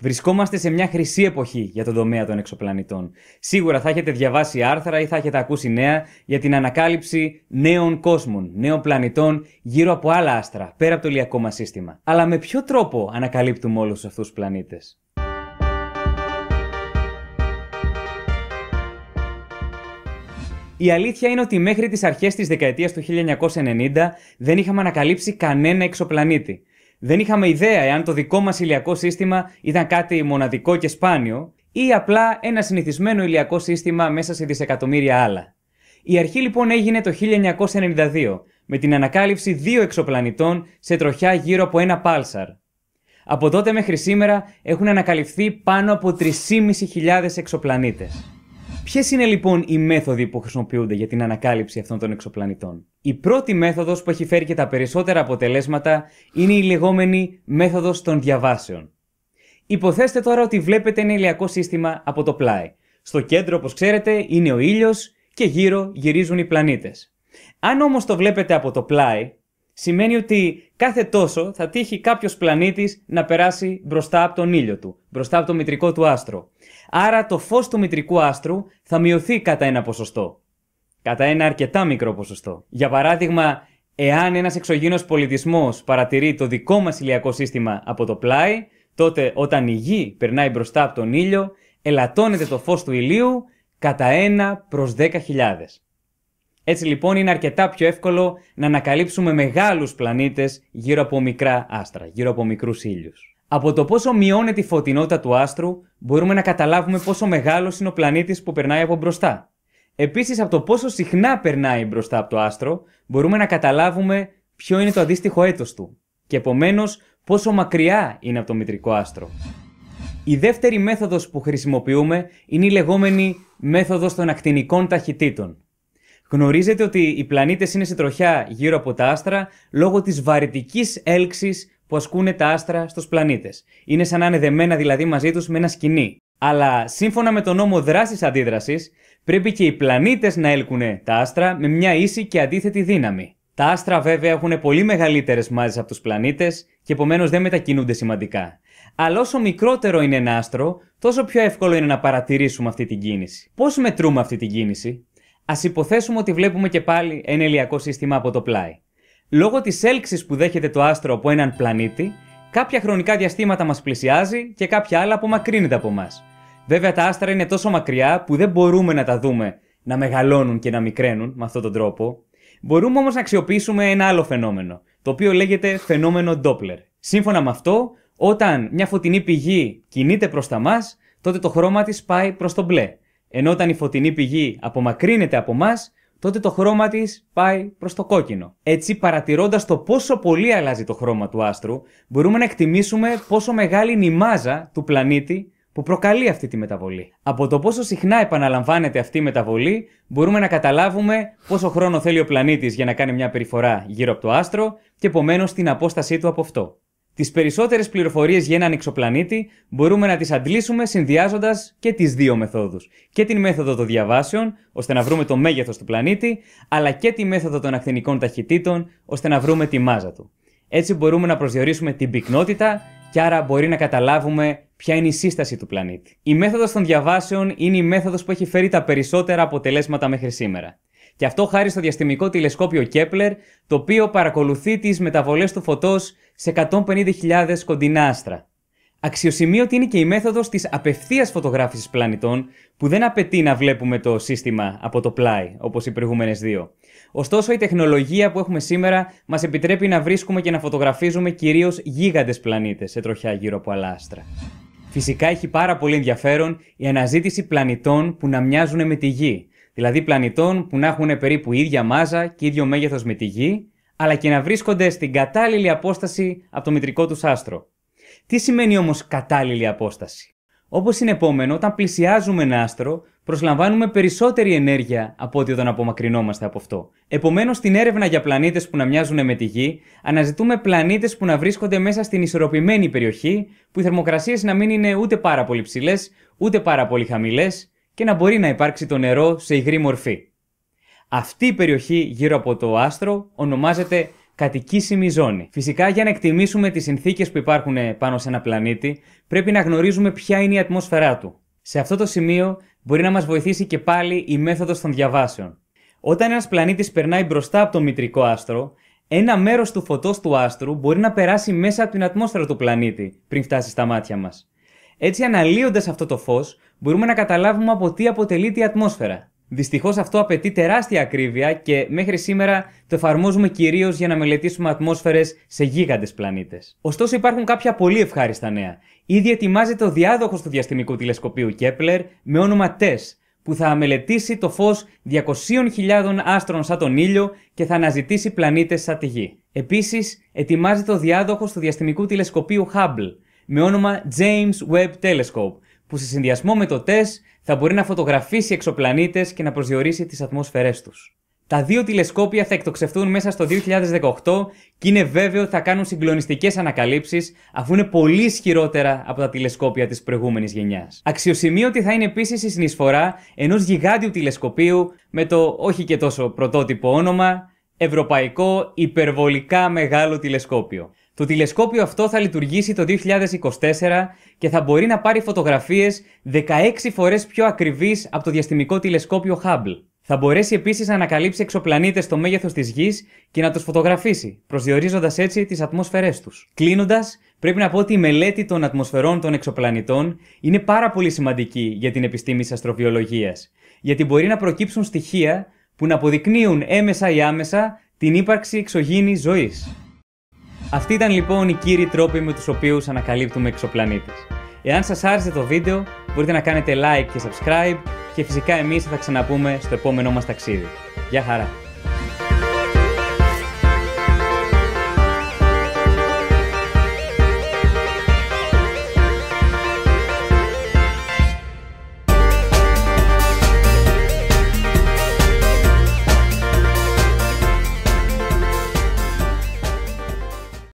Βρισκόμαστε σε μια χρυσή εποχή για τον τομέα των εξωπλανητών. Σίγουρα θα έχετε διαβάσει άρθρα ή θα έχετε ακούσει νέα για την ανακάλυψη νέων κόσμων, νέων πλανητών γύρω από άλλα άστρα, πέρα από το ηλιακό μας σύστημα. Αλλά με ποιο τρόπο ανακαλύπτουμε όλους αυτούς τους πλανήτες. Η αλήθεια είναι ότι μέχρι τις αρχές της δεκαετίας του 1990 δεν είχαμε ανακαλύψει κανένα εξωπλανήτη δεν είχαμε ιδέα εάν το δικό μας ηλιακό σύστημα ήταν κάτι μοναδικό και σπάνιο ή απλά ένα συνηθισμένο ηλιακό σύστημα μέσα σε δισεκατομμύρια άλλα. Η αρχή λοιπόν έγινε το 1992 με την ανακάλυψη δύο εξωπλανητών σε τροχιά γύρω από ένα πάλσαρ. Από τότε μέχρι σήμερα έχουν ανακαλυφθεί πάνω από 3.500 εξωπλανήτες. Ποιες είναι λοιπόν οι μέθοδοι που χρησιμοποιούνται για την ανακάλυψη αυτών των εξωπλανητών. Η πρώτη μέθοδος που έχει φέρει και τα περισσότερα αποτελέσματα είναι η λεγόμενη μέθοδος των διαβάσεων. Υποθέστε τώρα ότι βλέπετε ένα ηλιακό σύστημα από το πλάι. Στο κέντρο, όπως ξέρετε, είναι ο ήλιος και γύρω γυρίζουν οι πλανήτες. Αν όμως το βλέπετε από το πλάι, σημαίνει ότι κάθε τόσο θα τύχει κάποιος πλανήτης να περάσει μπροστά από τον ήλιο του, μπροστά από το μητρικό του άστρο άρα το φως του μητρικού άστρου θα μειωθεί κατά ένα ποσοστό. Κατά ένα αρκετά μικρό ποσοστό. Για παράδειγμα, εάν ένας εξωγήινος πολιτισμός παρατηρεί το δικό μας ηλιακό σύστημα από το πλάι, τότε όταν η γη περνάει μπροστά από τον ήλιο, ελαττώνεται το φως του ηλίου κατά 1 προς 10.000. Έτσι λοιπόν είναι αρκετά πιο εύκολο να ανακαλύψουμε μεγάλους πλανήτες γύρω από μικρά άστρα, γύρω από μικρούς ήλιους. Από το πόσο μειώνεται η φωτεινότητα του άστρου, μπορούμε να καταλάβουμε πόσο μεγάλος είναι ο πλανήτης που περνάει από μπροστά. Επίσης, από το πόσο συχνά περνάει μπροστά από το άστρο, μπορούμε να καταλάβουμε ποιο είναι το αντίστοιχο έτος του και επομένως πόσο μακριά είναι από το μητρικό άστρο. Η δεύτερη μέθοδος που χρησιμοποιούμε είναι η λεγόμενη μέθοδος των ακτινικών ταχυτήτων. Γνωρίζετε ότι οι πλανήτες είναι σε τροχιά γύρω από τα άστρα λόγω της βαρυτικής έλξης που ασκούν τα άστρα στους πλανήτες. Είναι σαν να είναι δεμένα δηλαδή μαζί τους με ένα σκηνή. Αλλά σύμφωνα με τον νόμο δράσης αντίδρασης, πρέπει και οι πλανήτες να έλκουν τα άστρα με μια ίση και αντίθετη δύναμη. Τα άστρα βέβαια έχουν πολύ μεγαλύτερες μάζες από τους πλανήτες και επομένως δεν μετακινούνται σημαντικά. Αλλά όσο μικρότερο είναι ένα άστρο, τόσο πιο εύκολο είναι να παρατηρήσουμε αυτή την κίνηση. Πώς μετρούμε αυτή την κίνηση, Ας υποθέσουμε ότι βλέπουμε και πάλι ένα ηλιακό σύστημα από το πλάι. Λόγω της έλξης που δέχεται το άστρο από έναν πλανήτη, κάποια χρονικά διαστήματα μας πλησιάζει και κάποια άλλα απομακρύνεται από εμά. Βέβαια, τα άστρα είναι τόσο μακριά που δεν μπορούμε να τα δούμε να μεγαλώνουν και να μικραίνουν με αυτόν τον τρόπο. Μπορούμε όμως να αξιοποιήσουμε ένα άλλο φαινόμενο, το οποίο λέγεται φαινόμενο Doppler. Σύμφωνα με αυτό, όταν μια φωτεινή πηγή κινείται προς τα μας, τότε το χρώμα της πάει προς τον μπλε. Ενώ όταν η φωτεινή πηγή απομακρύνεται από μας, τότε το χρώμα της πάει προς το κόκκινο. Έτσι, παρατηρώντας το πόσο πολύ αλλάζει το χρώμα του άστρου, μπορούμε να εκτιμήσουμε πόσο μεγάλη είναι η μάζα του πλανήτη που προκαλεί αυτή τη μεταβολή. Από το πόσο συχνά επαναλαμβάνεται αυτή η μεταβολή, μπορούμε να καταλάβουμε πόσο χρόνο θέλει ο πλανήτης για να κάνει μια περιφορά γύρω από το άστρο και επομένως την απόστασή του από αυτό. Τις περισσότερες πληροφορίες για έναν εξωπλανήτη μπορούμε να τις αντλήσουμε συνδυάζοντας και τις δύο μεθόδους. Και την μέθοδο των διαβάσεων, ώστε να βρούμε το μέγεθος του πλανήτη, αλλά και τη μέθοδο των ακτινικών ταχυτήτων, ώστε να βρούμε τη μάζα του. Έτσι μπορούμε να προσδιορίσουμε την πυκνότητα και άρα μπορεί να καταλάβουμε ποια είναι η σύσταση του πλανήτη. Η μέθοδος των διαβάσεων είναι η μέθοδος που έχει φέρει τα περισσότερα αποτελέσματα μέχρι σήμερα. Και αυτό χάρη στο διαστημικό τηλεσκόπιο Kepler, το οποίο παρακολουθεί τις μεταβολές του φωτός σε 150.000 κοντινά άστρα. Αξιοσημείωτη είναι και η μέθοδος της απευθείας φωτογράφησης πλανητών, που δεν απαιτεί να βλέπουμε το σύστημα από το πλάι, όπως οι προηγούμενες δύο. Ωστόσο, η τεχνολογία που έχουμε σήμερα μας επιτρέπει να βρίσκουμε και να φωτογραφίζουμε κυρίως γίγαντες πλανήτες σε τροχιά γύρω από άλλα άστρα. Φυσικά έχει πάρα πολύ ενδιαφέρον η αναζήτηση πλανητών που να μοιάζουν με τη Γη, δηλαδή πλανητών που να έχουν περίπου ίδια μάζα και ίδιο μέγεθος με τη Γη, αλλά και να βρίσκονται στην κατάλληλη απόσταση από το μητρικό τους άστρο. Τι σημαίνει όμως κατάλληλη απόσταση? Όπως είναι επόμενο, όταν πλησιάζουμε ένα άστρο, προσλαμβάνουμε περισσότερη ενέργεια από ό,τι όταν απομακρυνόμαστε από αυτό. Επομένως, στην έρευνα για πλανήτες που να μοιάζουν με τη Γη, αναζητούμε πλανήτες που να βρίσκονται μέσα στην ισορροπημένη περιοχή, που οι θερμοκρασίες να μην είναι ούτε πάρα πολύ ψηλές, ούτε πάρα πολύ χαμηλές, και να μπορεί να υπάρξει το νερό σε υγρή μορφή. Αυτή η περιοχή γύρω από το άστρο ονομάζεται κατοικήσιμη ζώνη. Φυσικά, για να εκτιμήσουμε τις συνθήκες που υπάρχουν πάνω σε ένα πλανήτη, πρέπει να γνωρίζουμε ποια είναι η ατμόσφαιρά του. Σε αυτό το σημείο μπορεί να μας βοηθήσει και πάλι η μέθοδος των διαβάσεων. Όταν ένας πλανήτης περνάει μπροστά από το μητρικό άστρο, ένα μέρος του φωτός του άστρου μπορεί να περάσει μέσα από την ατμόσφαιρα του πλανήτη πριν φτάσει στα μάτια μας. Έτσι, αναλύοντας αυτό το φως, μπορούμε να καταλάβουμε από τι αποτελείται η ατμόσφαιρα. Δυστυχώς αυτό απαιτεί τεράστια ακρίβεια και μέχρι σήμερα το εφαρμόζουμε κυρίως για να μελετήσουμε ατμόσφαιρες σε γίγαντες πλανήτες. Ωστόσο, υπάρχουν κάποια πολύ ευχάριστα νέα. Ήδη ετοιμάζεται ο διάδοχος του διαστημικού τηλεσκοπίου Kepler με όνομα TESS, που θα μελετήσει το φως 200.000 άστρων σαν τον ήλιο και θα αναζητήσει πλανήτες σαν τη γη. Επίσης, ετοιμάζεται ο διάδοχος του διαστημικού τηλεσκοπίου Hubble με όνομα James Webb Telescope, που σε συνδυασμό με το TESS θα μπορεί να φωτογραφίσει εξωπλανήτες και να προσδιορίσει τις ατμόσφαιρές τους. Τα δύο τηλεσκόπια θα εκτοξευτούν μέσα στο 2018 και είναι βέβαιο ότι θα κάνουν συγκλονιστικές ανακαλύψεις αφού είναι πολύ ισχυρότερα από τα τηλεσκόπια της προηγούμενης γενιάς. Αξιοσημείωτη θα είναι επίσης η συνεισφορά ενός γιγάντιου τηλεσκοπίου με το όχι και τόσο πρωτότυπο όνομα Ευρωπαϊκό Υπερβολικά Μεγάλο Τηλεσκόπιο. Το τηλεσκόπιο αυτό θα λειτουργήσει το 2024 και θα μπορεί να πάρει φωτογραφίες 16 φορές πιο ακριβείς από το διαστημικό τηλεσκόπιο Hubble. Θα μπορέσει επίσης να ανακαλύψει εξωπλανήτες στο μέγεθος της γης και να τους φωτογραφίσει, προσδιορίζοντας έτσι τις ατμόσφαιρές τους. Κλείνοντας, πρέπει να πω ότι η μελέτη των ατμοσφαιρών των εξωπλανητών είναι πάρα πολύ σημαντική για την επιστήμη της αστροβιολογία, γιατί μπορεί να προκύψουν στοιχεία που να αποδεικνύουν έμεσα ή άμεσα την ύπαρξη εξωγήινης ζωής. Αυτοί ήταν λοιπόν οι κύριοι τρόποι με τους οποίους ανακαλύπτουμε εξωπλανήτες. Εάν σας άρεσε το βίντεο, μπορείτε να κάνετε like και subscribe και φυσικά εμείς θα τα ξαναπούμε στο επόμενό μας ταξίδι. Γεια χαρά!